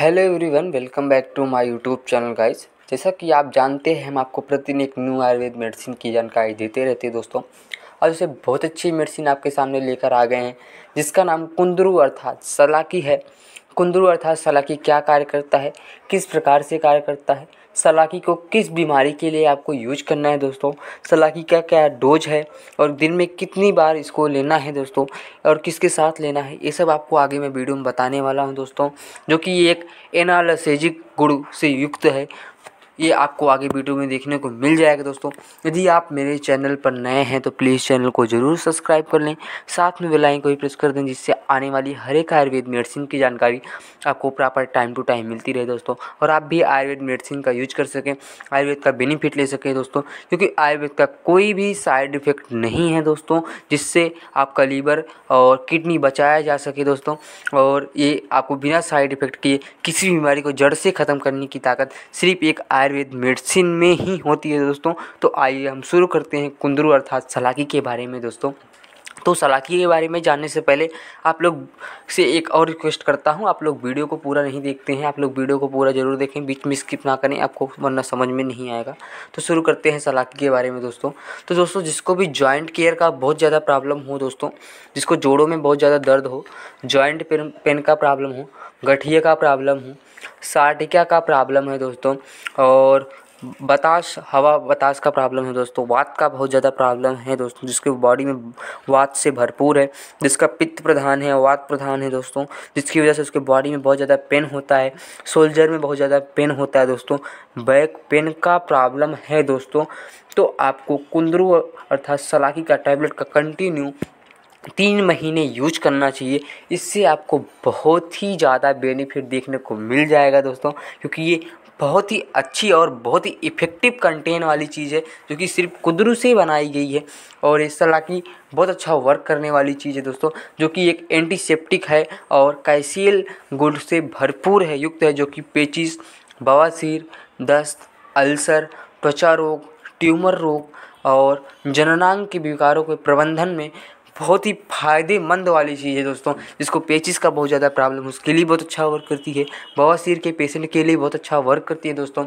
hello everyone welcome back to my YouTube channel guys जैसा कि आप जानते हैं हम आपको प्रतिदिन एक न्यू आयुर्वेद मेडिसिन की जानकारी देते रहते हैं दोस्तों और जैसे बहुत अच्छी मेडिसिन आपके सामने लेकर आ गए हैं जिसका नाम कुंदरू अर्थात सलाकी है कुंदरू अर्थात सलाकी क्या कार्य करता है किस प्रकार से कार्य करता है सलाकी को किस बीमारी के लिए आपको यूज करना है दोस्तों सलाकी का क्या डोज है और दिन में कितनी बार इसको लेना है दोस्तों और किसके साथ लेना है ये सब आपको आगे मैं वीडियो में बताने वाला हूँ दोस्तों जो कि एक एनालसेजिक गुड़ से युक्त है ये आपको आगे वीडियो में देखने को मिल जाएगा दोस्तों यदि आप मेरे चैनल पर नए हैं तो प्लीज़ चैनल को ज़रूर सब्सक्राइब कर लें साथ में बेलाइन को भी प्रेस कर दें जिससे आने वाली हर एक आयुर्वेद मेडिसिन की जानकारी आपको प्रॉपर टाइम टू टाइम मिलती रहे दोस्तों और आप भी आयुर्वेद मेडिसिन का यूज कर सकें आयुर्वेद का बेनिफिट ले सकें दोस्तों क्योंकि आयुर्वेद का कोई भी साइड इफ़ेक्ट नहीं है दोस्तों जिससे आपका लीवर और किडनी बचाया जा सके दोस्तों और ये आपको बिना साइड इफ़ेक्ट किए किसी भी बीमारी को जड़ से ख़त्म करने की ताकत सिर्फ एक आयुर्वेद आयुर्वेद मेडिसिन में ही होती है दोस्तों तो आइए हम शुरू करते हैं कुंदरू अर्थात सलाकी के बारे में दोस्तों तो सलाकी के बारे में जानने से पहले आप लोग से एक और रिक्वेस्ट करता हूँ आप लोग वीडियो को पूरा नहीं देखते हैं आप लोग वीडियो को पूरा ज़रूर देखें बीच में स्किप ना करें आपको वरना समझ में नहीं आएगा तो शुरू करते हैं सलाकी के बारे में दोस्तों तो दोस्तों जिसको भी जॉइंट केयर का बहुत ज़्यादा प्रॉब्लम हो दोस्तों जिसको जोड़ों में बहुत ज़्यादा दर्द हो जॉइंट पेन का प्रॉब्लम हो गठिए का प्रॉब्लम हो सार्डिकिया का प्रॉब्लम है दोस्तों और बताश हवा बताश का प्रॉब्लम है दोस्तों वात का बहुत ज़्यादा प्रॉब्लम है दोस्तों जिसके बॉडी में वात से भरपूर है जिसका पित्त प्रधान है वात प्रधान है दोस्तों जिसकी वजह से उसके बॉडी में बहुत ज़्यादा पेन होता है सोल्जर में बहुत ज़्यादा पेन होता है दोस्तों बैक पेन का प्रॉब्लम है दोस्तों तो आपको कुंदरू अर्थात सलाखी का टैबलेट का कंटिन्यू तीन महीने यूज करना चाहिए इससे आपको बहुत ही ज़्यादा बेनिफिट देखने को मिल जाएगा दोस्तों क्योंकि ये बहुत ही अच्छी और बहुत ही इफ़ेक्टिव कंटेन वाली चीज़ है जो कि सिर्फ कुदरू से बनाई गई है और इस तरह की बहुत अच्छा वर्क करने वाली चीज़ है दोस्तों जो कि एक एंटीसेप्टिक है और कैसील गुड से भरपूर है युक्त है जो कि पेचिस बवासीर दस्त अल्सर त्वचा रोग ट्यूमर रोग और जननांग के विकारों के प्रबंधन में बहुत ही फ़ायदेमंद वाली चीज़ है दोस्तों जिसको पेचिस का बहुत ज़्यादा प्रॉब्लम उसके लिए बहुत अच्छा वर्क करती है बवासीर के पेशेंट के लिए बहुत अच्छा वर्क करती है दोस्तों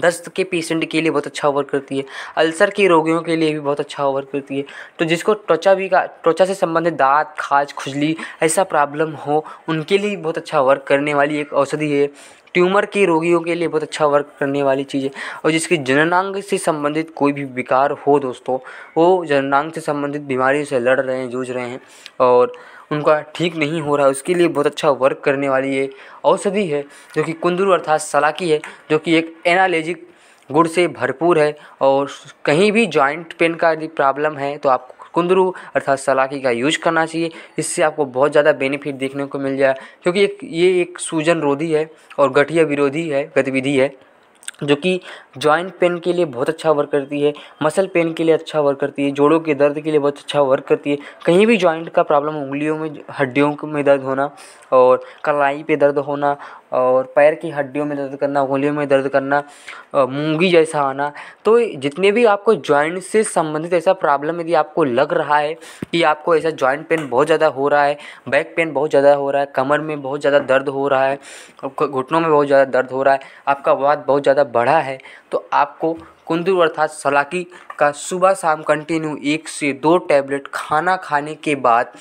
दस्त के पेशेंट के लिए बहुत अच्छा वर्क करती है अल्सर के रोगियों के लिए भी बहुत अच्छा वर्क करती है तो जिसको त्वचा भी का त्वचा से संबंधित दांत खाज खुजली ऐसा प्रॉब्लम हो उनके लिए बहुत अच्छा वर्क करने वाली एक औषधि है ट्यूमर के रोगियों के लिए बहुत अच्छा वर्क करने वाली चीज़ है और जिसके जननांग से संबंधित कोई भी विकार हो दोस्तों वो जननांग से संबंधित बीमारियों से लड़ रहे हैं जूझ रहे हैं और उनका ठीक नहीं हो रहा है उसके लिए बहुत अच्छा वर्क करने वाली ये औषधि है जो कि कुंदरू अर्थात सलाकी है जो कि एक एनालेजिक गुड़ से भरपूर है और कहीं भी जॉइंट पेन का यदि प्रॉब्लम है तो आप कुंदरू अर्थात सलाकी का यूज करना चाहिए इससे आपको बहुत ज़्यादा बेनिफिट देखने को मिल जाए क्योंकि एक ये एक सूजन रोधी है और गठिया विरोधी है गतिविधि है जो कि जॉइंट पेन के लिए बहुत अच्छा वर्क करती है मसल पेन के लिए अच्छा वर्क करती है जोड़ों के दर्द के लिए बहुत अच्छा वर्क करती है कहीं भी जॉइंट का प्रॉब्लम उंगलियों में हड्डियों में दर्द होना और कलाई पे दर्द होना और पैर की हड्डियों में दर्द करना उंगलियों में दर्द करना मूंगी जैसा आना तो जितने भी आपको जॉइंट से संबंधित ऐसा प्रॉब्लम यदि आपको लग रहा है कि आपको ऐसा जॉइंट पेन बहुत ज़्यादा हो रहा है बैक पेन बहुत ज़्यादा हो रहा है कमर में बहुत ज़्यादा दर्द हो रहा है घुटनों में बहुत ज़्यादा दर्द हो रहा है आपका वाद बहुत ज़्यादा बढ़ा है तो आपको कुंदू अर्थात सलाकी का सुबह शाम कंटिन्यू एक से दो टैबलेट खाना खाने के बाद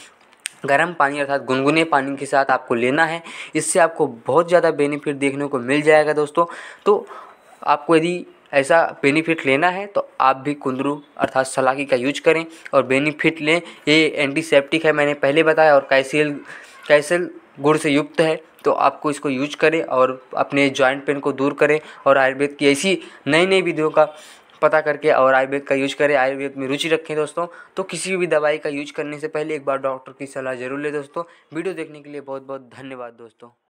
गर्म पानी अर्थात गुनगुने पानी के साथ आपको लेना है इससे आपको बहुत ज़्यादा बेनिफिट देखने को मिल जाएगा दोस्तों तो आपको यदि ऐसा बेनिफिट लेना है तो आप भी कुंदरू अर्थात सलाखी का यूज करें और बेनिफिट लें ये एंटीसेप्टिक है मैंने पहले बताया और कैसेल कैसेल गुड़ से युक्त है तो आपको इसको यूज करें और अपने जॉइंट पेन को दूर करें और आयुर्वेद की ऐसी नई नई विधियों का पता करके और आयुर्वेद का यूज करें आयुर्वेद में रुचि रखें दोस्तों तो किसी भी दवाई का यूज करने से पहले एक बार डॉक्टर की सलाह ज़रूर लें दोस्तों वीडियो देखने के लिए बहुत बहुत धन्यवाद दोस्तों